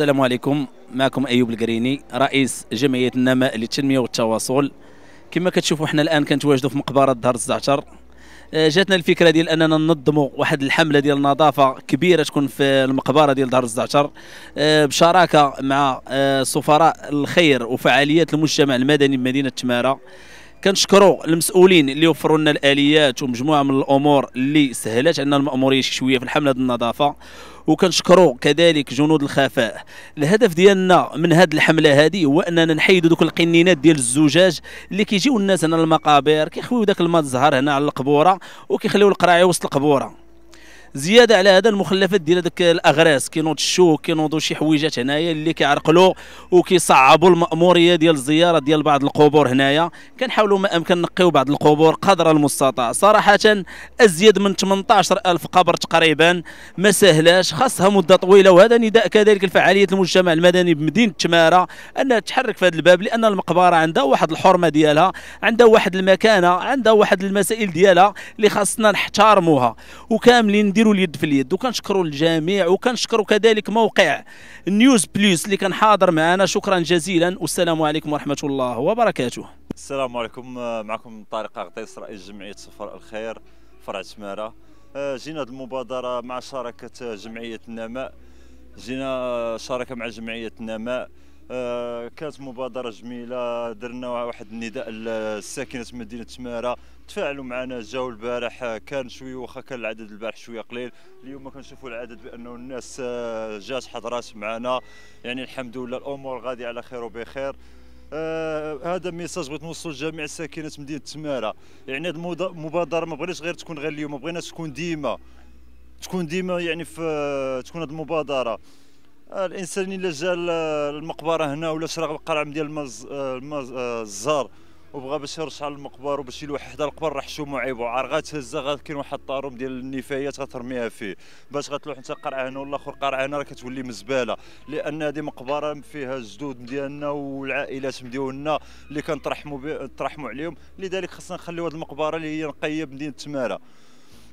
السلام عليكم معكم ايوب القريني رئيس جمعيه النماء للتنميه والتواصل كما كتشوفوا حنا الان كنتواجدوا في مقبره دار الزعتر آه، جاتنا الفكره ديال اننا ننظموا واحد الحمله ديال النظافه كبيره تكون في المقبره ديال دار الزعتر آه، بشراكه مع آه، سفراء الخير وفعاليات المجتمع المدني بمدينه تماره كنشكروا المسؤولين اللي وفروا لنا الاليات ومجموعه من الامور اللي سهلت عندنا الماموريه شي شويه في الحمله ديال النظافه وكنشكروا كذلك جنود الخفاء الهدف ديالنا من هذه الحمله هذه هو اننا نحيدوا دوك القنينات ديال الزجاج اللي كيجيو الناس هنا المقابر كيخويو داك الماء الزهر هنا على القبوره وكيخليو القراعي وسط القبوره زياده على هذا المخلفات ديال هذاك الاغراس كينوض الشوك كينوضوا شي حويجات هنايا اللي كيعرقلوا وكيصعبوا الماموريه ديال الزياره ديال بعض القبور هنايا كنحاولوا ما امكن نقيو بعض القبور قدر المستطاع صراحه ازيد من 18000 قبر تقريبا ما سهلاش خاصها مده طويله وهذا نداء كذلك لفعاليه المجتمع المدني بمدينه تماره انها تحرك في هذا الباب لان المقبره عندها واحد الحرمه ديالها عندها واحد المكانه عندها واحد المسائل ديالها اللي خاصنا نحترموها وكاملين نديروا كنديروا اليد في اليد وكنشكروا الجميع وكنشكروا كذلك موقع نيوز بليس اللي كان حاضر معنا شكرا جزيلا والسلام عليكم ورحمه الله وبركاته السلام عليكم آه، معكم طارق غطيس رئيس جمعيه سفر الخير فرع تماره آه، جينا هذه المبادره مع شراكه جمعيه النماء جينا آه، شراكه مع جمعيه النماء آه، كانت مبادره جميله درنا واحد النداء للساكنة مدينه تماره تفاعلوا معنا جاو البارح كان شويه واخا كان العدد البارح شويه قليل اليوم كنشوفوا العدد بانه الناس آه، جات حضرات معنا يعني الحمد لله الامور غادي على خير وبخير آه هذا ميساج بغيت نوصل لجميع ساكنه مدينه تماره يعني هذه المبادره ما بغيناش غير تكون غير اليوم بغينا تكون ديما تكون ديما يعني في آه، تكون هذه المبادره الانسان الا جا آه، المقبره هنا ولا شرا القرع ديال المز آه، آه، الزار وبغى باش يرجع للمقبره وباش يلوح حدا القبر راه حشومه عيب وعار غاتهز كاين واحد الطاروم ديال النفايات غترميها فيه باش غتلوح انت قرع هنا ولا اخر قرعه هنا راه كتولي مزباله لان هذه مقبره فيها الجدود ديالنا والعائلات ديالنا اللي كنترحموا ترحموا عليهم لذلك خصنا نخليو هذه المقبره اللي هي نقيه بمدينه تماره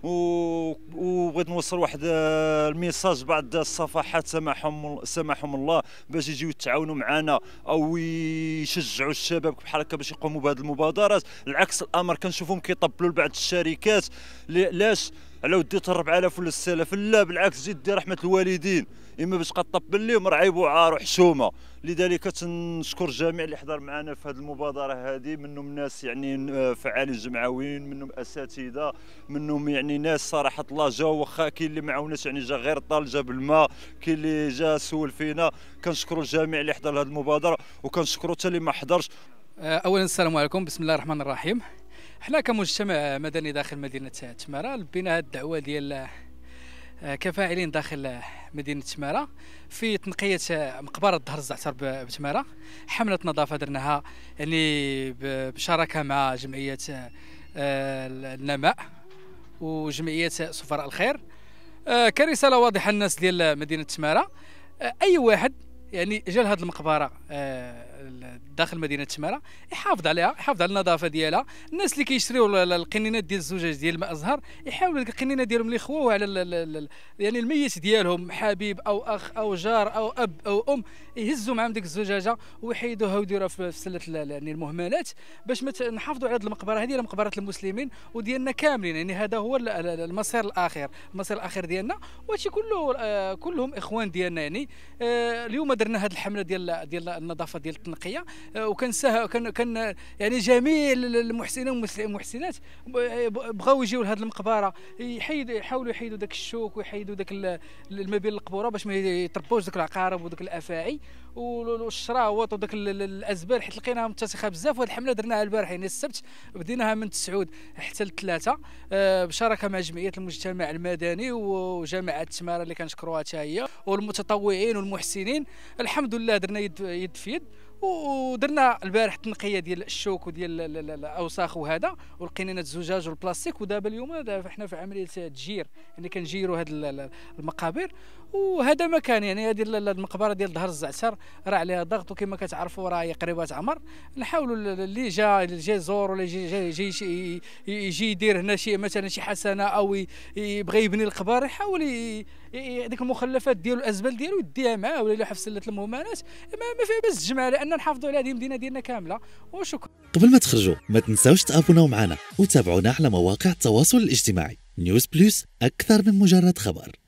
وبغيت نوصل واحد آه، الميساج بعد الصفحات سامحهم سمحهم الله باش يجيو يتعاونوا معنا او يشجعوا الشباب بحال هكا باش يقوموا بهذه المبادرات العكس الامر كنشوفهم كيطبلوا لبعض الشركات علاش على وديت 4000 ولا 6000 لا بالعكس جدي رحمه الوالدين اما باش قطب لهم راه عيب وعار وحشومه لذلك تنشكر الجميع اللي حضر معنا في هذه المبادره هذه منهم ناس يعني آه، فعالين جمعويين منهم اساتذه منهم يعني ناس صراحه الله جا واخا كاين اللي ما عاوناش يعني جا غير طال جاب الماء كاين اللي جا سول فينا كنشكروا الجميع اللي حضر هذه المبادره وكنشكروا حتى اللي ما حضرش آه، اولا السلام عليكم بسم الله الرحمن الرحيم حنا كمجتمع مدني داخل مدينه تماره لبينا هذه الدعوه ديال آه، كفاعلين داخل مدينه تماره في تنقيه مقبره ظهر الزعتر بتماره حمله نظافه درناها يعني بشراكه مع جمعيه آه، النماء وجمعيه سفراء الخير آه، كرساله واضحه للناس ديال مدينه تماره اي واحد يعني جا لهاد المقبره داخل مدينه تماره يحافظ عليها يحافظ على النظافه ديالها الناس اللي كيشريو القنينات ديال الزجاج ديال الماء الزهر يحاولوا القنينه ديالهم اللي خواو على يعني الميت ديالهم حبيب او اخ او جار او اب او ام يهزوا معهم ديك الزجاجه ويحيدوها ويديروها في سله يعني المهملات باش نحافظوا على هذه المقبره هذه مقبره المسلمين وديالنا كاملين يعني هذا هو المصير الاخير المصير الاخير ديالنا وهادشي كله آه، كلهم اخوان ديالنا يعني آه، اليوم درنا هذه الحمله ديال ديال النظافه ديال نقيه آه، وكنساها كان كان يعني جميع المحسنين والمحسنات بغاو يجيو لهذ المقبره يحيد يحاولوا يحيدوا داك الشوك ويحيدوا داك ما بين القبوره باش ما يتربوش ذوك العقارب وذوك الافاعي والشراوط وداك الازبال حيت لقيناها متسخه بزاف وهذه الحمله درناها البارح يعني السبت بديناها من تسعود حتى للثلاثه آه، بشراكه مع جمعيه المجتمع المدني وجامعه التماره اللي كنشكروها حتى هي والمتطوعين والمحسنين الحمد لله درنا يد في يد ودرنا البارح التنقيه ديال الشوك وديال الاوساخ وهذا ولقينا الزجاج والبلاستيك ودابا اليوم حنا في عمليه تجير يعني كنجيروا هاد المقابر وهذا مكان يعني هذه المقبره ديال ظهر الزعتر راه عليها ضغط وكما كتعرفوا راه هي قريبه عمر نحاولوا اللي جا اللي جا يزور ولا جا يجي يجي يدير هنا شي مثلا شي حسنه او يبغي يبني القبر يحاول هذيك المخلفات ديالو الازبال ديالو يديها معاه ولا يلوحها في سله المهمانات ما فيها باس الجمع لان نحافظوا على هذه المدينه ديالنا كامله وشكرا قبل ما تخرجوا ما تنساوش تابوناو معنا وتابعونا على مواقع التواصل الاجتماعي نيوز بلس اكثر من مجرد خبر